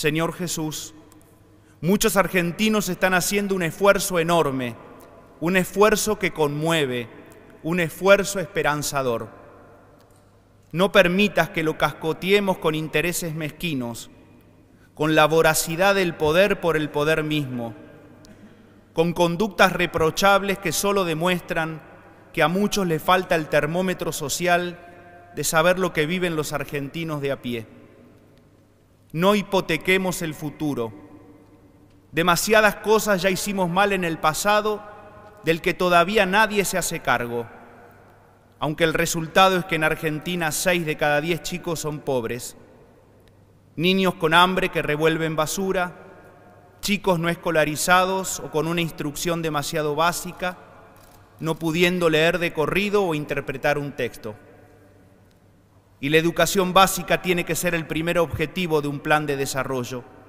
Señor Jesús, muchos argentinos están haciendo un esfuerzo enorme, un esfuerzo que conmueve, un esfuerzo esperanzador. No permitas que lo cascoteemos con intereses mezquinos, con la voracidad del poder por el poder mismo, con conductas reprochables que solo demuestran que a muchos les falta el termómetro social de saber lo que viven los argentinos de a pie. No hipotequemos el futuro. Demasiadas cosas ya hicimos mal en el pasado del que todavía nadie se hace cargo. Aunque el resultado es que en Argentina 6 de cada 10 chicos son pobres. Niños con hambre que revuelven basura, chicos no escolarizados o con una instrucción demasiado básica, no pudiendo leer de corrido o interpretar un texto y la educación básica tiene que ser el primer objetivo de un plan de desarrollo.